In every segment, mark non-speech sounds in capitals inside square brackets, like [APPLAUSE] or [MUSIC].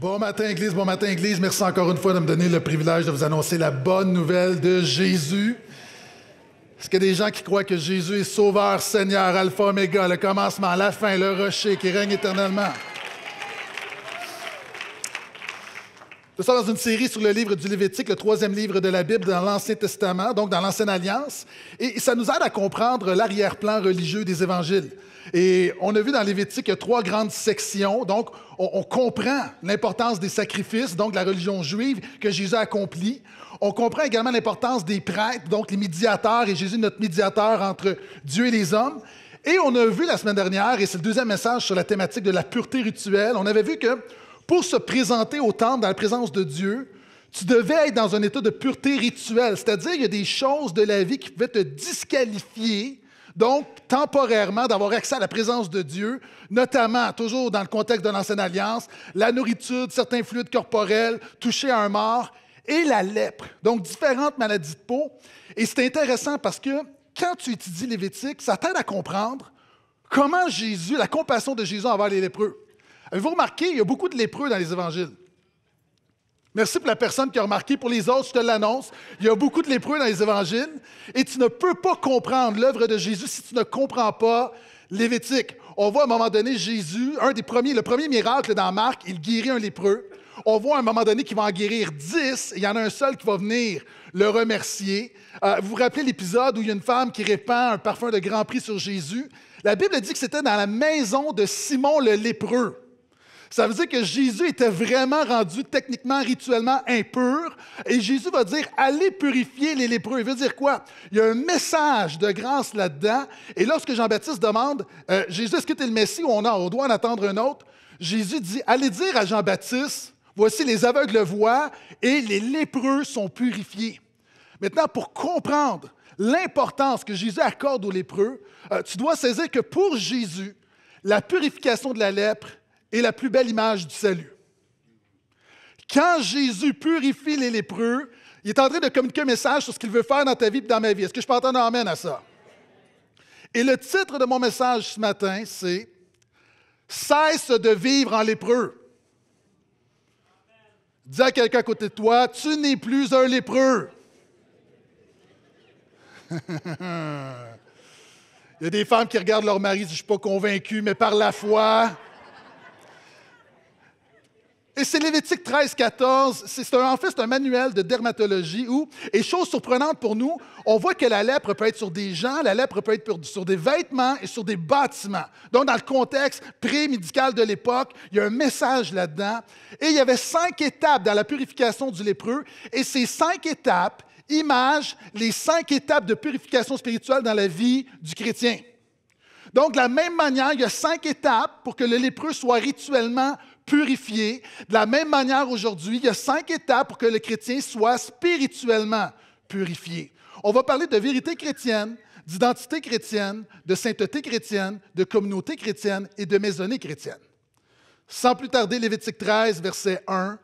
Bon matin, Église, bon matin, Église. Merci encore une fois de me donner le privilège de vous annoncer la bonne nouvelle de Jésus. Est-ce qu'il y a des gens qui croient que Jésus est Sauveur, Seigneur, Alpha, Oméga, le commencement, la fin, le rocher qui règne éternellement? Nous sommes dans une série sur le livre du Lévitique, le troisième livre de la Bible dans l'Ancien Testament, donc dans l'Ancienne Alliance, et ça nous aide à comprendre l'arrière-plan religieux des évangiles. Et on a vu dans Lévitique trois grandes sections. Donc, on, comprend l'importance des sacrifices, donc la religion juive que Jésus a accomplie. On comprend également l'importance des prêtres, donc les médiateurs, et Jésus notre médiateur entre Dieu et les hommes. Et on a vu la semaine dernière, et c'est le deuxième message sur la thématique de la pureté rituelle, on avait vu que pour se présenter au temple dans la présence de Dieu, tu devais être dans un état de pureté rituelle, c'est-à-dire il y a des choses de la vie qui pouvaient te disqualifier donc, temporairement, d'avoir accès à la présence de Dieu, notamment, toujours dans le contexte de l'ancienne alliance, la nourriture, certains fluides corporels, toucher à un mort et la lèpre. Donc, différentes maladies de peau. Et c'est intéressant parce que quand tu étudies Lévitique, ça t'aide à comprendre comment Jésus, la compassion de Jésus envers les lépreux. Avez-vous remarqué, il y a beaucoup de lépreux dans les évangiles. Merci pour la personne qui a remarqué. Pour les autres, je te l'annonce. Il y a beaucoup de lépreux dans les évangiles et tu ne peux pas comprendre l'œuvre de Jésus si tu ne comprends pas Lévitique. On voit à un moment donné Jésus, un des premiers, le premier miracle dans Marc, il guérit un lépreux. On voit à un moment donné qu'il va en guérir dix. Il y en a un seul qui va venir le remercier. Euh, vous vous rappelez l'épisode où il y a une femme qui répand un parfum de grand prix sur Jésus? La Bible dit que c'était dans la maison de Simon le lépreux. Ça veut dire que Jésus était vraiment rendu techniquement, rituellement impur. Et Jésus va dire, allez purifier les lépreux. Il veut dire quoi? Il y a un message de grâce là-dedans. Et lorsque Jean-Baptiste demande, euh, Jésus, est-ce que tu es le Messie ou on, a, on doit en attendre un autre? Jésus dit, allez dire à Jean-Baptiste, voici les aveugles voient et les lépreux sont purifiés. Maintenant, pour comprendre l'importance que Jésus accorde aux lépreux, euh, tu dois saisir que pour Jésus, la purification de la lèpre, et la plus belle image du salut. Quand Jésus purifie les lépreux, il est en train de communiquer un message sur ce qu'il veut faire dans ta vie et dans ma vie. Est-ce que je peux entendre amène à ça? Et le titre de mon message ce matin, c'est Cesse de vivre en lépreux. Dis à quelqu'un à côté de toi, tu n'es plus un lépreux. [LAUGHS] Il y a des femmes qui regardent leur mari, je ne suis pas convaincu, mais par la foi, c'est Lévitique 13, 14. C'est en fait, c'est un manuel de dermatologie où, et chose surprenante pour nous, on voit que la lèpre peut être sur des gens, la lèpre peut être sur des vêtements et sur des bâtiments. Donc, dans le contexte pré-médical de l'époque, il y a un message là-dedans. Et il y avait cinq étapes dans la purification du lépreux. Et ces cinq étapes imagent les cinq étapes de purification spirituelle dans la vie du chrétien. Donc, de la même manière, il y a cinq étapes pour que le lépreux soit rituellement purifié. De la même manière, aujourd'hui, il y a cinq étapes pour que le chrétien soit spirituellement purifié. On va parler de vérité chrétienne, d'identité chrétienne, de sainteté chrétienne, de communauté chrétienne et de maisonnée chrétienne. Sans plus tarder, Lévitique 13, verset 1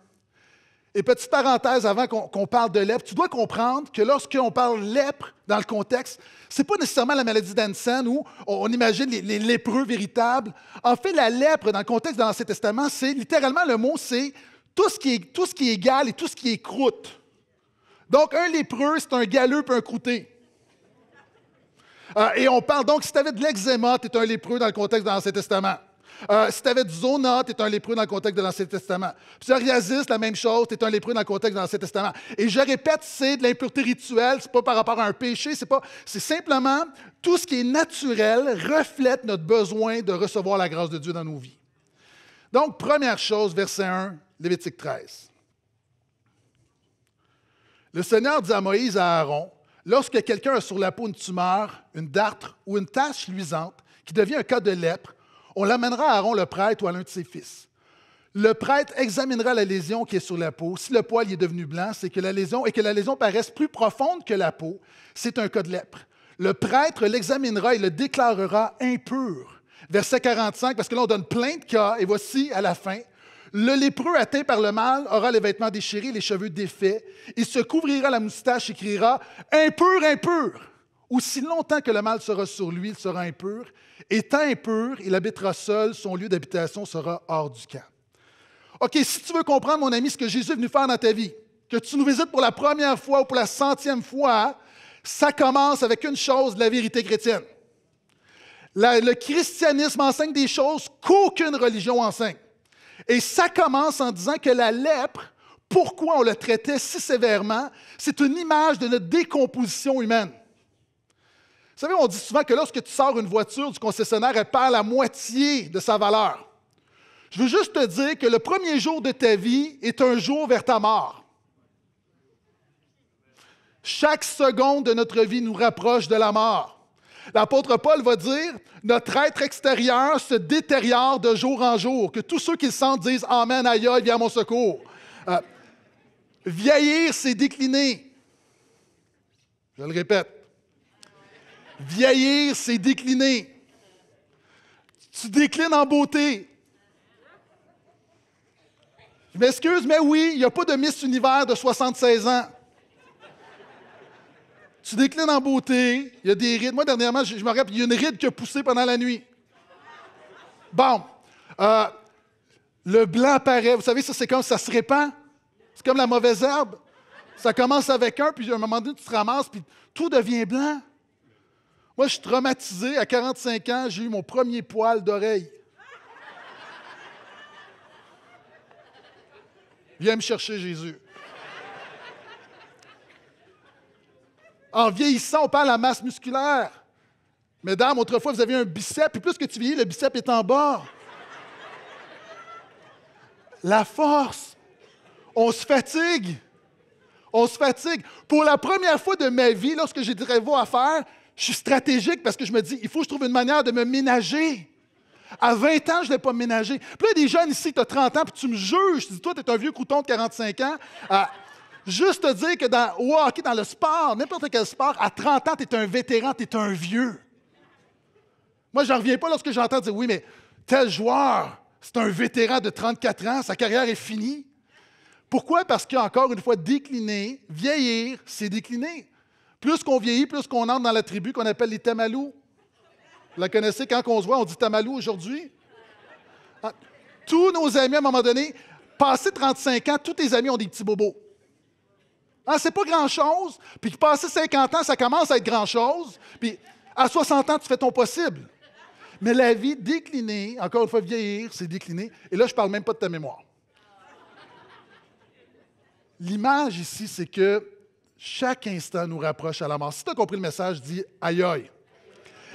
et petite parenthèse avant qu'on parle de lèpre, tu dois comprendre que lorsqu'on parle lèpre dans le contexte, c'est pas nécessairement la maladie d'Hansen où on imagine les, lépreux véritables. En fait, la lèpre dans le contexte de l'Ancien Testament, c'est littéralement le mot, c'est tout ce qui est tout ce qui est et tout ce qui est croûte. Donc un lépreux, c'est un galeux et un croûté. Euh, et on parle donc, si tu avais de l'eczéma, tu es un lépreux dans le contexte de l'Ancien Testament. Euh, si tu avais du zona, tu es un lépreux dans le contexte de l'Ancien Testament. Psoriasis, la même chose, tu un lépreux dans le contexte de l'Ancien Testament. Et je répète, c'est de l'impureté rituelle, c'est pas par rapport à un péché, c'est pas. C'est simplement tout ce qui est naturel reflète notre besoin de recevoir la grâce de Dieu dans nos vies. Donc, première chose, verset 1, Lévitique 13. Le Seigneur dit à Moïse et à Aaron Lorsque quelqu'un a sur la peau une tumeur, une dartre ou une tache luisante qui devient un cas de lèpre, on l'amènera à Aaron le prêtre ou à l'un de ses fils. Le prêtre examinera la lésion qui est sur la peau. Si le poil y est devenu blanc, c'est que la lésion et que la lésion paraisse plus profonde que la peau, c'est un cas de lèpre. Le prêtre l'examinera et le déclarera impur. Verset 45, parce que là on donne plein de cas, et voici à la fin. Le lépreux atteint par le mal aura les vêtements déchirés, les cheveux défaits. Il se couvrira la moustache et criera Impur, impur aussi longtemps que le mal sera sur lui, il sera impur. Étant impur, il habitera seul, son lieu d'habitation sera hors du camp. OK, si tu veux comprendre, mon ami, ce que Jésus est venu faire dans ta vie, que tu nous visites pour la première fois ou pour la centième fois, ça commence avec une chose, de la vérité chrétienne. le christianisme enseigne des choses qu'aucune religion enseigne. Et ça commence en disant que la lèpre, pourquoi on le traitait si sévèrement, c'est une image de notre décomposition humaine. Vous savez, on dit souvent que lorsque tu sors une voiture du concessionnaire, elle perd la moitié de sa valeur. Je veux juste te dire que le premier jour de ta vie est un jour vers ta mort. Chaque seconde de notre vie nous rapproche de la mort. L'apôtre Paul va dire, notre être extérieur se détériore de jour en jour, que tous ceux qui le sentent disent, Amen, aïe, viens à mon secours. Euh, vieillir, c'est décliner. Je le répète. Vieillir, c'est décliner. Tu déclines en beauté. Je m'excuse, mais oui, il n'y a pas de Miss Univers de 76 ans. Tu déclines en beauté, il y a des rides. Moi, dernièrement, je, me rappelle, il y a une ride qui a poussé pendant la nuit. Bon. Euh, le blanc apparaît. Vous savez, ça, c'est comme ça se répand. C'est comme la mauvaise herbe. Ça commence avec un, puis à un moment donné, tu te ramasses, puis tout devient blanc. Moi, je suis traumatisé. À 45 ans, j'ai eu mon premier poil d'oreille. Viens me chercher Jésus. En vieillissant, on parle la masse musculaire. Mesdames, autrefois, vous aviez un bicep. Et plus que tu vieillis, le bicep est en bord. La force. On se fatigue. On se fatigue. Pour la première fois de ma vie, lorsque j'ai des rêves à faire, je suis stratégique parce que je me dis, il faut que je trouve une manière de me ménager. À 20 ans, je ne l'ai pas ménagé. Puis là, des jeunes ici, tu as 30 ans, puis tu me juges. Tu dis, toi, tu es un vieux crouton de 45 ans. juste te dire que dans, hockey, dans le sport, n'importe quel sport, à 30 ans, tu es un vétéran, tu es un vieux. Moi, je n'en reviens pas lorsque j'entends dire, oui, mais tel joueur, c'est un vétéran de 34 ans, sa carrière est finie. Pourquoi? Parce qu'encore une fois, décliner, vieillir, c'est décliner. Plus qu'on vieillit, plus qu'on entre dans la tribu qu'on appelle les Tamalou. Vous la connaissez quand on se voit, on dit Tamalou aujourd'hui. Ah, tous nos amis, à un moment donné, passé 35 ans, tous tes amis ont des petits bobos. Ah, c'est pas grand-chose. Puis passé 50 ans, ça commence à être grand-chose. Puis à 60 ans, tu fais ton possible. Mais la vie déclinée, encore une fois, vieillir, c'est décliné. Et là, je parle même pas de ta mémoire. L'image ici, c'est que chaque instant nous rapproche à la mort. Si tu as compris le message, dis aïe aïe.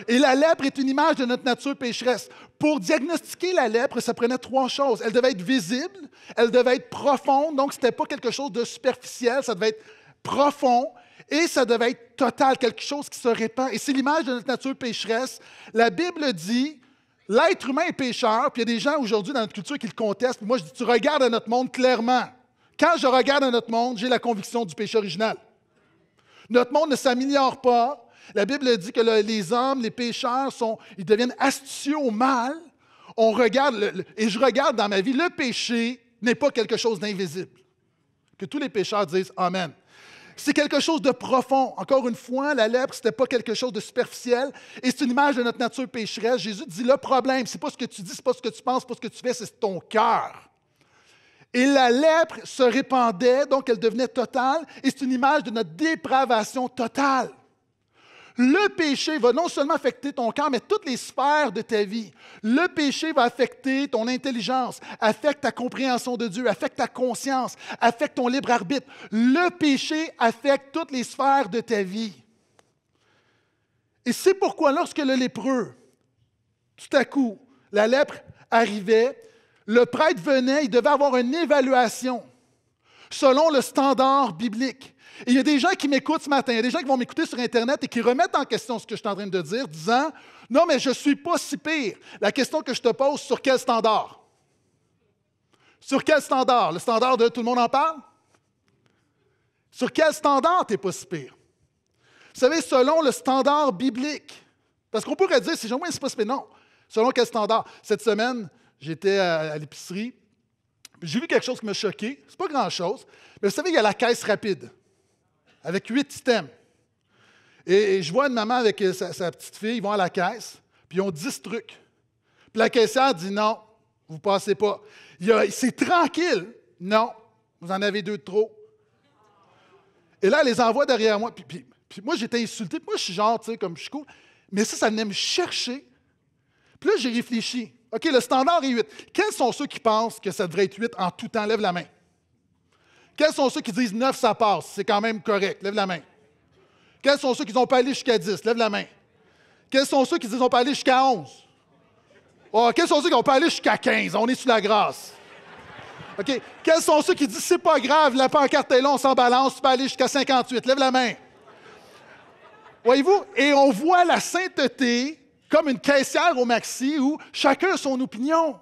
Et la lèpre est une image de notre nature pécheresse. Pour diagnostiquer la lèpre, ça prenait trois choses. Elle devait être visible, elle devait être profonde, donc ce n'était pas quelque chose de superficiel, ça devait être profond et ça devait être total, quelque chose qui se répand. Et c'est l'image de notre nature pécheresse. La Bible dit, l'être humain est pécheur, puis il y a des gens aujourd'hui dans notre culture qui le contestent. Moi, je dis, tu regardes à notre monde clairement. Quand je regarde à notre monde, j'ai la conviction du péché original. Notre monde ne s'améliore pas. La Bible dit que les hommes, les pécheurs, sont, ils deviennent astucieux au mal. On regarde, et je regarde dans ma vie, le péché n'est pas quelque chose d'invisible. Que tous les pécheurs disent Amen. C'est quelque chose de profond. Encore une fois, la lèpre, ce n'était pas quelque chose de superficiel. Et c'est une image de notre nature pécheresse. Jésus dit le problème, ce n'est pas ce que tu dis, ce n'est pas ce que tu penses, ce n'est pas ce que tu fais, c'est ton cœur. Et la lèpre se répandait, donc elle devenait totale, et c'est une image de notre dépravation totale. Le péché va non seulement affecter ton corps, mais toutes les sphères de ta vie. Le péché va affecter ton intelligence, affecte ta compréhension de Dieu, affecte ta conscience, affecte ton libre arbitre. Le péché affecte toutes les sphères de ta vie. Et c'est pourquoi lorsque le lépreux, tout à coup, la lèpre arrivait, le prêtre venait, il devait avoir une évaluation selon le standard biblique. il y a des gens qui m'écoutent ce matin, il y a des gens qui vont m'écouter sur Internet et qui remettent en question ce que je suis en train de dire, disant Non, mais je ne suis pas si pire. La question que je te pose, sur quel standard Sur quel standard Le standard de tout le monde en parle Sur quel standard tu n'es pas si pire Vous savez, selon le standard biblique. Parce qu'on pourrait dire, si jamais c'est pas si pire. Non. Selon quel standard Cette semaine, J'étais à, l'épicerie. J'ai vu quelque chose qui m'a choqué. C'est pas grand-chose. Mais vous savez, il y a la caisse rapide avec huit items. Et, je vois une maman avec euh, sa, petite fille, ils vont à la caisse, puis ils ont dix trucs. Puis la caissière dit non, vous passez pas. C'est tranquille. Non, vous en avez deux de trop. Et là, elle les envoie derrière moi. Puis, puis moi, j'étais insulté. Puis moi, je suis genre, tu sais, comme je suis cool. Mais ça, ça venait me chercher. Puis là, j'ai réfléchi. OK, le standard est 8. Quels sont ceux qui pensent que ça devrait être 8 en tout temps? Lève la main. Quels sont ceux qui disent 9, ça passe, c'est quand même correct? Lève la main. Quels sont ceux qui n'ont pas allé jusqu'à 10? Lève la main. Quels sont ceux qui disent n'ont pas allé jusqu'à 11? quels sont ceux qui n'ont pas allé jusqu'à 15? On est sous la grâce. OK. Quels sont ceux qui disent c'est pas grave, la pancarte est là, on s'en balance, tu peux aller jusqu'à 58? Lève la main. Voyez-vous? Et on voit la sainteté comme une caissière au maxi où chacun a son opinion.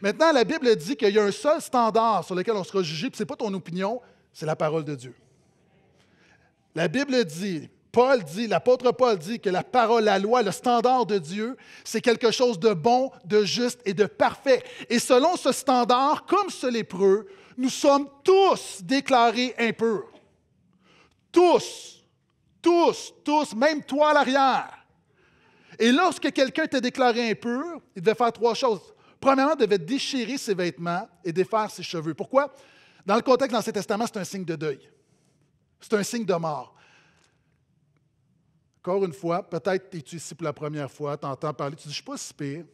Maintenant, la Bible dit qu'il y a un seul standard sur lequel on sera jugé, et ce n'est pas ton opinion, c'est la parole de Dieu. La Bible dit, Paul dit, l'apôtre Paul dit que la parole, la loi, le standard de Dieu, c'est quelque chose de bon, de juste et de parfait. Et selon ce standard, comme ce lépreux, nous sommes tous déclarés impurs. Tous, tous, tous, même toi à l'arrière. Et lorsque quelqu'un était déclaré impur, il devait faire trois choses. Premièrement, il devait déchirer ses vêtements et défaire ses cheveux. Pourquoi? Dans le contexte de l'Ancien Testament, c'est un signe de deuil. C'est un signe de mort. Encore une fois, peut-être es-tu ici pour la première fois, tu entends parler, tu dis, je ne suis pas si pire.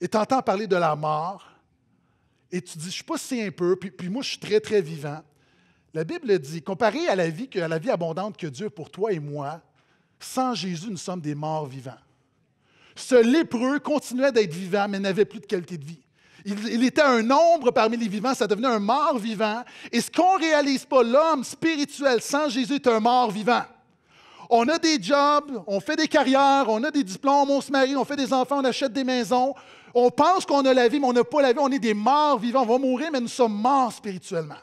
Et tu entends parler de la mort, et tu dis, je ne suis pas si impur, puis, puis moi, je suis très, très vivant. La Bible dit, comparé à la vie, à la vie abondante que Dieu pour toi et moi, sans Jésus, nous sommes des morts vivants. Ce lépreux continuait d'être vivant, mais n'avait plus de qualité de vie. Il, était un nombre parmi les vivants, ça devenait un mort vivant. Et ce qu'on ne réalise pas, l'homme spirituel sans Jésus est un mort vivant. On a des jobs, on fait des carrières, on a des diplômes, on se marie, on fait des enfants, on achète des maisons. On pense qu'on a la vie, mais on n'a pas la vie. On est des morts vivants. On va mourir, mais nous sommes morts spirituellement.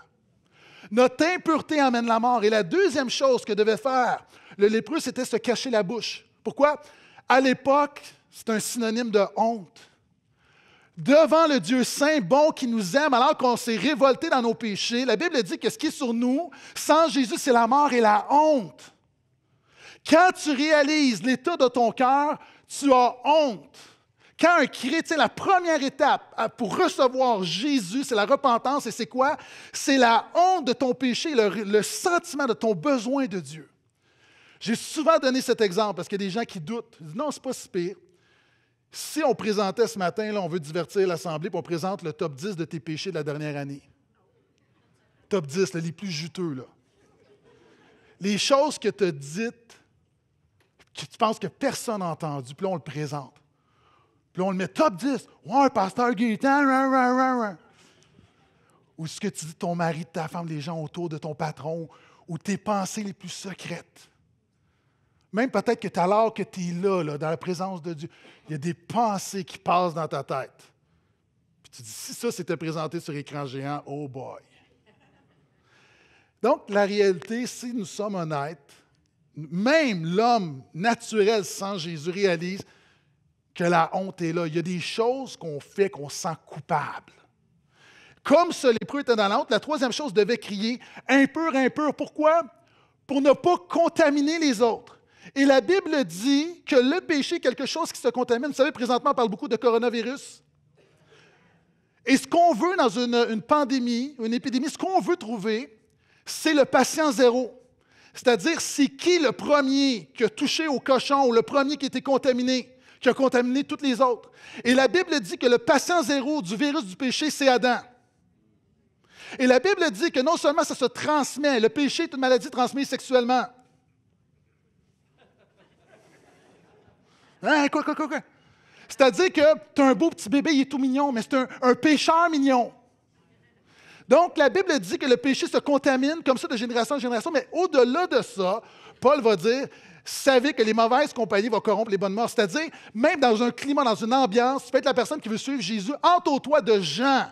Notre impureté amène la mort. Et la deuxième chose que devait faire le lépreux, c'était se cacher la bouche. Pourquoi? À l'époque, c'est un synonyme de honte. Devant le Dieu saint, bon, qui nous aime, alors qu'on s'est révolté dans nos péchés, la Bible dit que ce qui est sur nous, sans Jésus, c'est la mort et la honte. Quand tu réalises l'état de ton cœur, tu as honte. Quand un chrétien, la première étape pour recevoir Jésus, c'est la repentance. Et c'est quoi? C'est la honte de ton péché, le, le sentiment de ton besoin de Dieu. J'ai souvent donné cet exemple parce qu'il y a des gens qui doutent. Ils disent, non, c'est pas si pire. Si on présentait ce matin, on veut divertir l'Assemblée, puis on présente le top 10 de tes péchés de la dernière année. Top 10, les plus juteux. Là. Les choses que tu as dites, que tu penses que personne n'a entendu, puis là, on le présente. Puis on le met top 10. Ouais, pasteur Gaétan, Ou ce que tu dis de ton mari, de ta femme, les gens autour, de ton patron, ou tes pensées les plus secrètes. Même peut-être que tu alors que tu es là, dans la présence de Dieu, il y a des pensées qui passent dans ta tête. Puis tu dis, si ça s'était présenté sur écran géant, oh boy. Donc, la réalité, si nous sommes honnêtes, même l'homme naturel sans Jésus réalise que la honte est là. Il y a des choses qu'on fait qu'on sent coupable. Comme ce lépreux était dans la honte, la troisième chose devait crier impur, impur. Pourquoi? Pour ne pas contaminer les autres. Et la Bible dit que le péché est quelque chose qui se contamine. Vous savez, présentement, on parle beaucoup de coronavirus. Et ce qu'on veut dans une, pandémie, une épidémie, ce qu'on veut trouver, c'est le patient zéro. C'est-à-dire, c'est qui le premier qui a touché au cochon ou le premier qui a été contaminé, qui a contaminé toutes les autres. Et la Bible dit que le patient zéro du virus du péché, c'est Adam. Et la Bible dit que non seulement ça se transmet, le péché est une maladie transmise sexuellement, Hein, C'est-à-dire que tu as un beau petit bébé, il est tout mignon, mais c'est un, pécheur mignon. Donc, la Bible dit que le péché se contamine comme ça de génération en génération, mais au-delà de ça, Paul va dire savez que les mauvaises compagnies vont corrompre les bonnes morts. C'est-à-dire, même dans un climat, dans une ambiance, tu peux être la personne qui veut suivre Jésus, entoure-toi de gens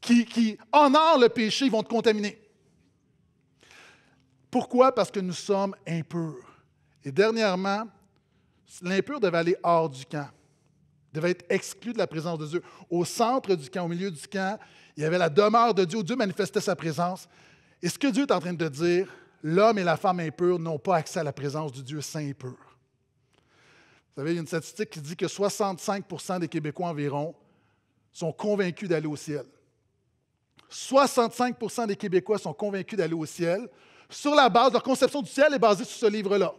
qui, qui honorent le péché, ils vont te contaminer. Pourquoi? Parce que nous sommes impurs. Et dernièrement, L'impur devait aller hors du camp, devait être exclu de la présence de Dieu. Au centre du camp, au milieu du camp, il y avait la demeure de Dieu où Dieu manifestait sa présence. Et ce que Dieu est en train de dire, l'homme et la femme impurs n'ont pas accès à la présence du Dieu saint et pur. Vous savez, il y a une statistique qui dit que 65 des Québécois environ sont convaincus d'aller au ciel. 65 des Québécois sont convaincus d'aller au ciel sur la base, leur conception du ciel est basée sur ce livre-là.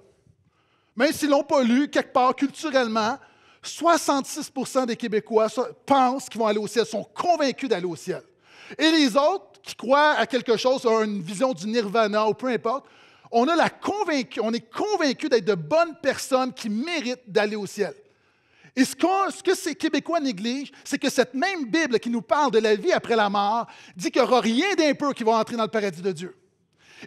Même s'ils ne l'ont pas lu, quelque part, culturellement, 66 des Québécois pensent qu'ils vont aller au ciel, sont convaincus d'aller au ciel. Et les autres qui croient à quelque chose, ont une vision du nirvana ou peu importe, on, a la convaincu, on est convaincus d'être de bonnes personnes qui méritent d'aller au ciel. Et ce, ce, que ces Québécois négligent, c'est que cette même Bible qui nous parle de la vie après la mort dit qu'il n'y aura rien d'impur qui va entrer dans le paradis de Dieu.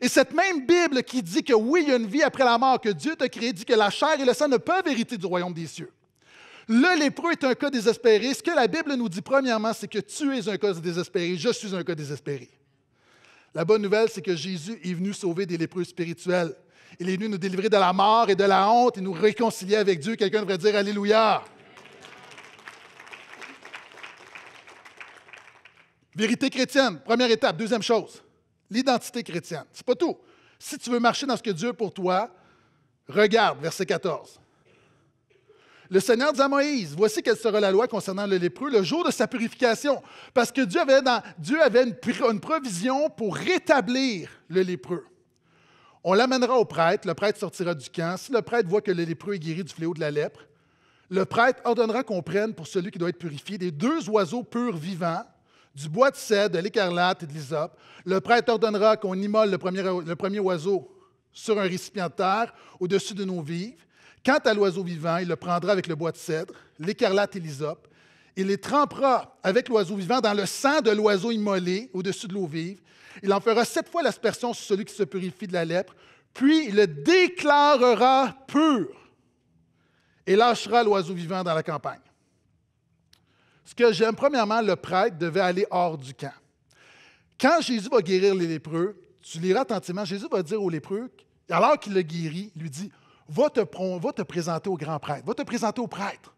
Et cette même Bible qui dit que oui, il y a une vie après la mort, que Dieu t'a créé, dit que la chair et le sang ne peuvent hériter du royaume des cieux. Le lépreux est un cas désespéré. Ce que la Bible nous dit premièrement, c'est que tu es un cas désespéré, je suis un cas désespéré. La bonne nouvelle, c'est que Jésus est venu sauver des lépreux spirituels. Il est venu nous délivrer de la mort et de la honte et nous réconcilier avec Dieu. Quelqu'un devrait dire Alléluia. Vérité chrétienne, première étape. Deuxième chose, l'identité chrétienne. C'est pas tout. Si tu veux marcher dans ce que Dieu a pour toi, regarde, verset 14. Le Seigneur dit à Moïse, voici quelle sera la loi concernant le lépreux le jour de sa purification, parce que Dieu avait, une, une provision pour rétablir le lépreux. On l'amènera au prêtre, le prêtre sortira du camp. Si le prêtre voit que le lépreux est guéri du fléau de la lèpre, le prêtre ordonnera qu'on prenne pour celui qui doit être purifié des deux oiseaux purs vivants du bois de cèdre, de l'écarlate et de l'hysope. Le prêtre ordonnera qu'on immole le premier, oiseau sur un terre, au-dessus de nos vives. Quant à l'oiseau vivant, il le prendra avec le bois de cèdre, l'écarlate et l'hysope. Il les trempera avec l'oiseau vivant dans le sang de l'oiseau immolé au-dessus de l'eau vive. Il en fera sept fois l'aspersion sur celui qui se purifie de la lèpre, puis il le déclarera pur et lâchera l'oiseau vivant dans la campagne ce que j'aime, premièrement, le prêtre devait aller hors du camp. Quand Jésus va guérir les lépreux, tu liras attentivement, Jésus va dire aux lépreux, alors qu'il le guérit, il lui dit va te, va te présenter au grand prêtre, va te présenter au prêtre.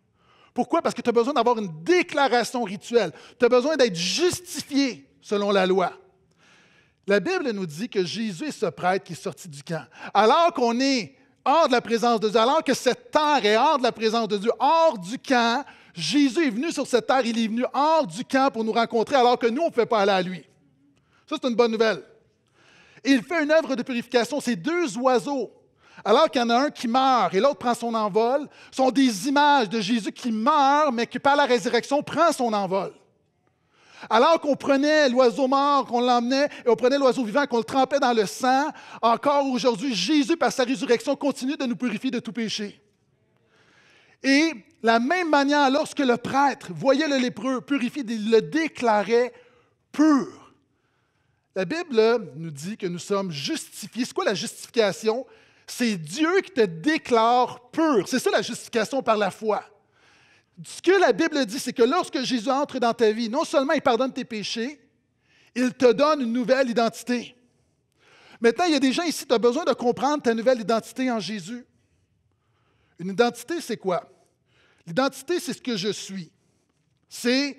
Pourquoi? Parce que tu as besoin d'avoir une déclaration rituelle. Tu as besoin d'être justifié selon la loi. La Bible nous dit que Jésus est ce prêtre qui est sorti du camp. Alors qu'on est hors de la présence de Dieu, alors que cette terre est hors de la présence de Dieu, hors du camp, Jésus est venu sur cette terre, il est venu hors du camp pour nous rencontrer alors que nous, on ne fait pas aller à lui. Ça, c'est une bonne nouvelle. il fait une œuvre de purification. Ces deux oiseaux, alors qu'il y en a un qui meurt et l'autre prend son envol, sont des images de Jésus qui meurt, mais qui, par la résurrection, prend son envol. Alors qu'on prenait l'oiseau mort, qu'on l'emmenait, et on prenait l'oiseau vivant, qu'on le trempait dans le sang, encore aujourd'hui, Jésus, par sa résurrection, continue de nous purifier de tout péché. Et la même manière, lorsque le prêtre voyait le lépreux purifié, il le déclarait pur. La Bible nous dit que nous sommes justifiés. C'est quoi la justification? C'est Dieu qui te déclare pur. C'est ça la justification par la foi. Ce que la Bible dit, c'est que lorsque Jésus entre dans ta vie, non seulement il pardonne tes péchés, il te donne une nouvelle identité. Maintenant, il y a des gens ici, tu as besoin de comprendre ta nouvelle identité en Jésus. Une identité, c'est quoi? L'identité, c'est ce que je suis. C'est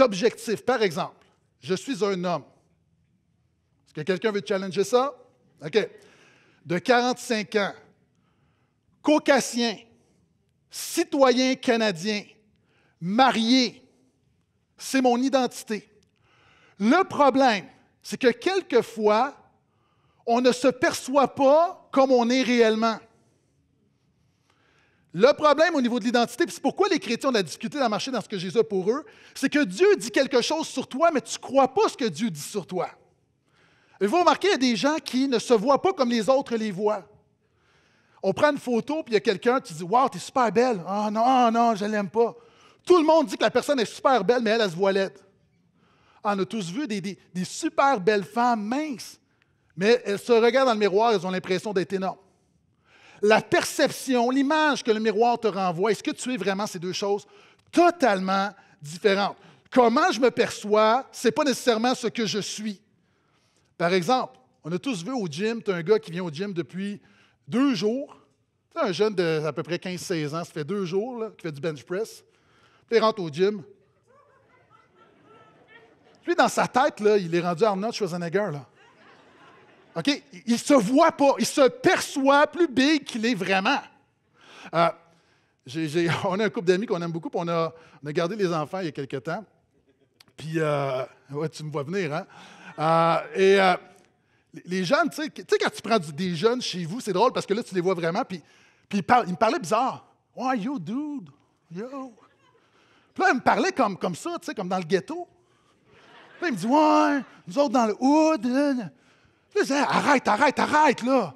objectif. Par exemple, je suis un homme. Est-ce que quelqu'un veut challenger ça? OK. De 45 ans, caucasien, citoyen canadien, marié. C'est mon identité. Le problème, c'est que quelquefois, on ne se perçoit pas comme on est réellement. Le problème au niveau de l'identité, c'est pourquoi les chrétiens ont de la difficulté d'en dans ce que Jésus a pour eux, c'est que Dieu dit quelque chose sur toi, mais tu ne crois pas ce que Dieu dit sur toi. Et vous remarquez, il y a des gens qui ne se voient pas comme les autres les voient. On prend une photo, puis il y a quelqu'un qui dit Waouh, es super belle. Ah oh, non, ah non, je l'aime pas. Tout le monde dit que la personne est super belle, mais elle, elle se voit ah, On a tous vu des, des super belles femmes minces, mais elles se regardent dans le miroir, elles ont l'impression d'être énormes la perception, l'image que le miroir te renvoie, est-ce que tu es vraiment ces deux choses totalement différentes? Comment je me perçois, ce n'est pas nécessairement ce que je suis. Par exemple, on a tous vu au gym, tu as un gars qui vient au gym depuis deux jours, un jeune de à peu près 15-16 ans, ça fait deux jours, qui fait du bench press, puis il rentre au gym. Puis dans sa tête, il est rendu à Arnold Schwarzenegger. Là. OK? Il se voit pas, il se perçoit plus big qu'il est vraiment. Euh, [LAUGHS] on a un couple d'amis qu'on aime beaucoup, on a, gardé les enfants il y a quelques temps. Puis, euh, ouais, tu me vois venir, hein? Euh, et les jeunes, tu sais, quand tu prends des jeunes chez vous, c'est drôle parce que là, tu les vois vraiment, puis, puis ils, me parlaient bizarre. Why yo, dude, yo. Puis là, ils me parlaient comme, comme ça, tu sais, comme dans le ghetto. Puis là, ils me disent, ouais, nous autres dans le hood, je disais, arrête, arrête, arrête, là.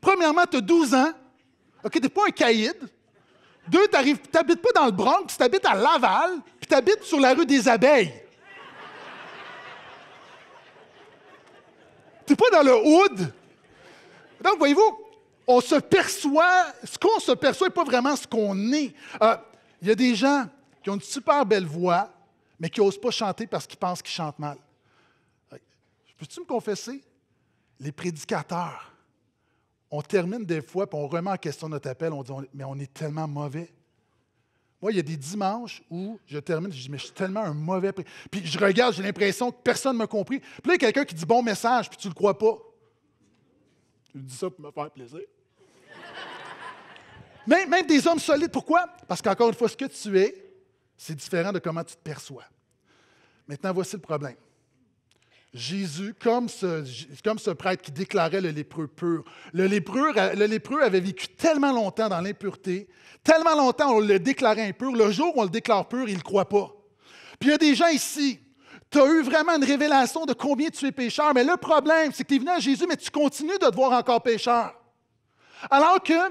Premièrement, tu as 12 ans. OK, t'es pas un caïd. Deux, t'arrives, t'habites pas dans le Bronx, t'habites à Laval, puis t'habites sur la rue des Abeilles. T'es pas dans le hood. Donc, voyez-vous, on se perçoit, ce qu'on se perçoit n'est pas vraiment ce qu'on est. Euh, il y a des gens qui ont une super belle voix, mais qui n'osent pas chanter parce qu'ils pensent qu'ils chantent mal. Peux-tu me confesser? les prédicateurs, on termine des fois, puis on remet en question notre appel, on dit, mais on est tellement mauvais. Moi, il y a des dimanches où je termine, je dis, mais je suis tellement un mauvais. Puis je regarde, j'ai l'impression que personne ne m'a compris. Puis là, il y a quelqu'un qui dit bon message, puis tu le crois pas. Je dis ça pour me faire plaisir. [LAUGHS] même des hommes solides, pourquoi? Parce qu'encore une fois, ce que tu es, c'est différent de comment tu te perçois. Maintenant, voici le problème. Jésus comme ce, prêtre qui déclarait le lépreux pur. Le lépreux, le lépreux avait vécu tellement longtemps dans l'impureté, tellement longtemps on le déclarait impur. Le jour où on le déclare pur, il ne croit pas. Puis il y a des gens ici, tu as eu vraiment une révélation de combien tu es pécheur, mais le problème, c'est que tu es venu à Jésus, mais tu continues de te voir encore pécheur. Alors que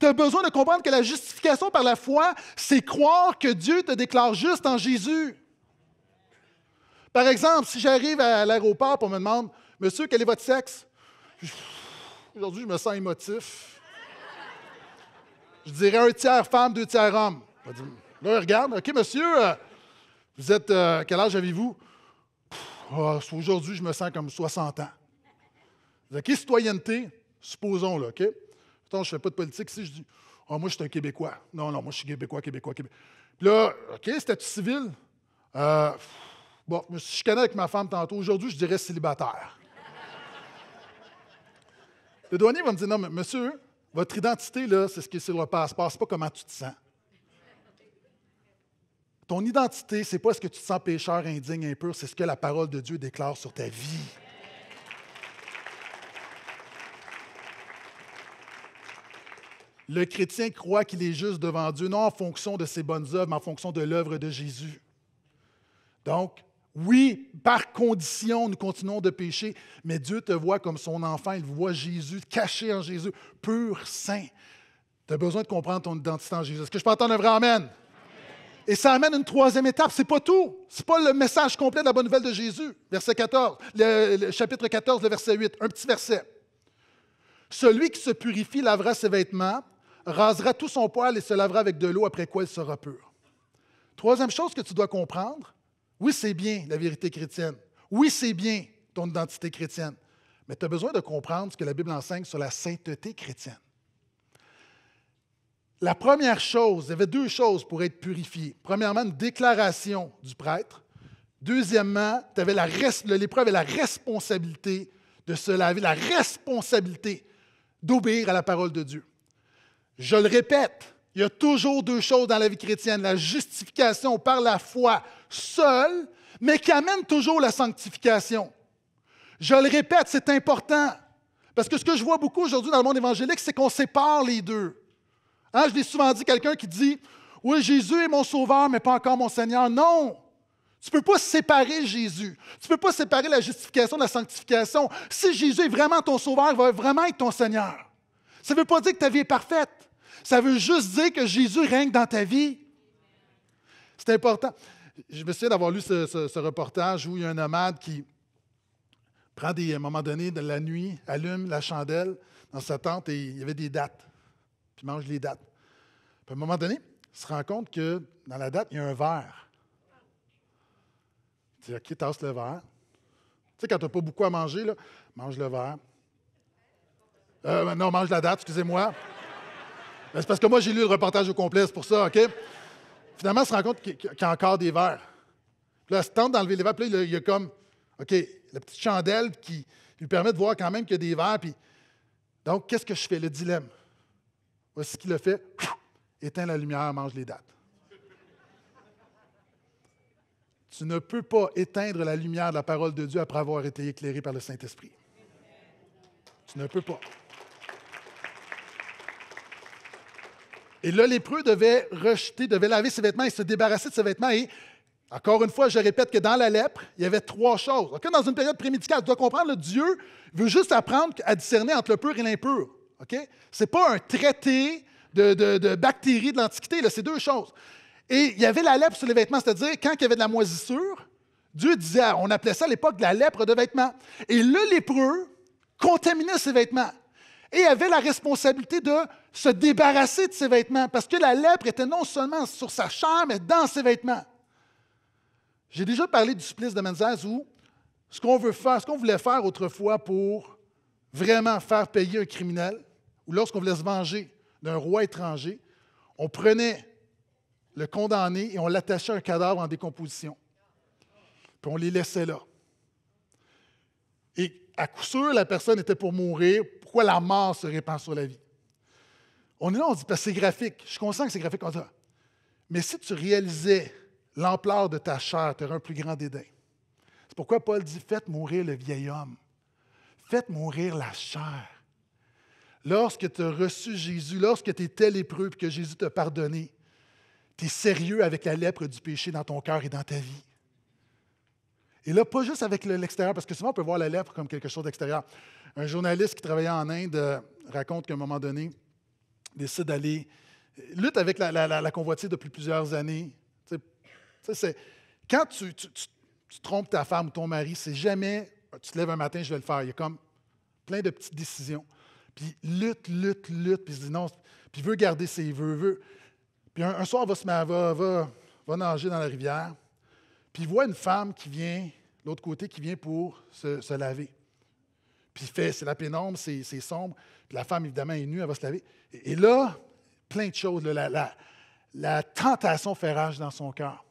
tu as besoin de comprendre que la justification par la foi, c'est croire que Dieu te déclare juste en Jésus. Par exemple, si j'arrive à l'aéroport pour me demande Monsieur, quel est votre sexe Aujourd'hui, je me sens émotif. Je dirais un tiers femme, deux tiers homme. Là, il regarde OK, monsieur, euh, vous êtes. Euh, quel âge avez-vous ah, Aujourd'hui, je me sens comme 60 ans. OK, citoyenneté, supposons, là, OK je ne fais pas de politique ici. je dis oh, moi, je suis un Québécois. Non, non, moi, je suis Québécois, Québécois, Québécois. Puis là, OK, statut civil. Euh, Bon, je suis avec ma femme tantôt. Aujourd'hui, je dirais célibataire. le douanier va me dire Non, mais monsieur, votre identité, là, c'est ce qui est sur le passeport, c'est pas comment tu te sens. Ton identité, c'est pas ce que tu te sens pécheur, indigne, impur, c'est ce que la parole de Dieu déclare sur ta vie. Le chrétien croit qu'il est juste devant Dieu, non en fonction de ses bonnes œuvres, mais en fonction de l'œuvre de Jésus. Donc, oui, par condition, nous continuons de pécher, mais Dieu te voit comme son enfant, il voit Jésus, caché en Jésus, pur, saint. Tu as besoin de comprendre ton identité en Jésus. Est-ce que je peux entendre un vrai amen? Et ça amène une troisième étape. C'est pas tout. C'est pas le message complet de la bonne nouvelle de Jésus. Verset 14, chapitre 14, le verset 8. Un petit verset. Celui qui se purifie lavera ses vêtements, rasera tout son poil et se lavera avec de l'eau, après quoi il sera pur. Troisième chose que tu dois comprendre, oui, c'est bien la vérité chrétienne. Oui, c'est bien ton identité chrétienne. Mais tu as besoin de comprendre ce que la Bible enseigne sur la sainteté chrétienne. La première chose, il y avait deux choses pour être purifié. Premièrement, une déclaration du prêtre. Deuxièmement, tu avais l'épreuve et la responsabilité de se laver, la responsabilité d'obéir à la parole de Dieu. Je le répète, il y a toujours deux choses dans la vie chrétienne, la justification par la foi seul, mais qui amène toujours la sanctification. Je le répète, c'est important. Parce que ce que je vois beaucoup aujourd'hui dans le monde évangélique, c'est qu'on sépare les deux. Hein, je l'ai souvent dit, quelqu'un qui dit Oui, Jésus est mon sauveur, mais pas encore mon Seigneur. Non! Tu ne peux pas séparer Jésus. Tu ne peux pas séparer la justification de la sanctification. Si Jésus est vraiment ton sauveur, il va vraiment être ton Seigneur. Ça ne veut pas dire que ta vie est parfaite. Ça veut juste dire que Jésus règne dans ta vie. C'est important je me souviens d'avoir lu ce, reportage où il y a un nomade qui prend des, à un moment donné de la nuit, allume la chandelle dans sa tente et il y avait des dates. Puis mange les dates. Puis à un moment donné, il se rend compte que dans la date, il y a un verre. Il dit OK, tasse le verre. Tu sais, quand tu n'as pas beaucoup à manger, là, mange le verre. Euh, non, mange la date, excusez-moi. Ben, c'est parce que moi, j'ai lu le reportage au complet, c'est pour ça, OK? Finalement, elle se rend compte qu'il y a encore des verres. Puis là, elle se tente d'enlever les verres. Puis là, il y a comme, OK, la petite chandelle qui lui permet de voir quand même qu'il y a des verres. Puis, donc, qu'est-ce que je fais? Le dilemme. Voici ce qu'il a fait. Éteins la lumière, mange les dates. Tu ne peux pas éteindre la lumière de la parole de Dieu après avoir été éclairé par le Saint-Esprit. Tu ne peux pas. Et là, lépreux devait rejeter, devait laver ses vêtements et se débarrasser de ses vêtements. Et encore une fois, je répète que dans la lèpre, il y avait trois choses. Dans une période prémédicale, tu dois comprendre, le Dieu veut juste apprendre à discerner entre le pur et l'impur. Ce n'est pas un traité de, bactéries de l'Antiquité, c'est deux choses. Et il y avait la lèpre sur les vêtements, c'est-à-dire quand il y avait de la moisissure, Dieu disait, on appelait ça à l'époque la lèpre de vêtements. Et le lépreux contaminait ses vêtements et avait la responsabilité de se débarrasser de ses vêtements, parce que la lèpre était non seulement sur sa chair, mais dans ses vêtements. J'ai déjà parlé du supplice de Menzaz où ce qu'on veut faire, ce qu'on voulait faire autrefois pour vraiment faire payer un criminel, ou lorsqu'on voulait se venger d'un roi étranger, on prenait le condamné et on l'attachait à un cadavre en décomposition. Puis on les laissait là. Et à coup sûr, la personne était pour mourir la mort se répand sur la vie. On est là, on dit, parce que c'est graphique. Je suis conscient que c'est graphique. comme ça. mais si tu réalisais l'ampleur de ta chair, tu aurais un plus grand dédain. C'est pourquoi Paul dit, faites mourir le vieil homme. Faites mourir la chair. Lorsque tu as reçu Jésus, lorsque tu étais épreuve et que Jésus t'a pardonné, tu es sérieux avec la lèpre du péché dans ton cœur et dans ta vie. Et là, pas juste avec l'extérieur, parce que souvent on peut voir la lèpre comme quelque chose d'extérieur. Un journaliste qui travaillait en Inde euh, raconte qu'à un moment donné, il décide d'aller euh, lutte avec la, la, convoitise depuis plusieurs années. quand tu, trompes ta femme ou ton mari, c'est jamais ah, tu te lèves un matin, je vais le faire. Il y a comme plein de petites décisions. Puis lutte, lutte, lutte, puis se dit non, puis veut garder ses vœux, veut. Puis un, soir, va, se, va, va, nager dans la rivière, puis il voit une femme qui vient, l'autre côté, qui vient pour se laver. Puis fait, c'est la pénombre, c'est, sombre. Puis la femme, évidemment, est nue, elle va se laver. Et, là, plein de choses. la, la, tentation fait rage dans son cœur.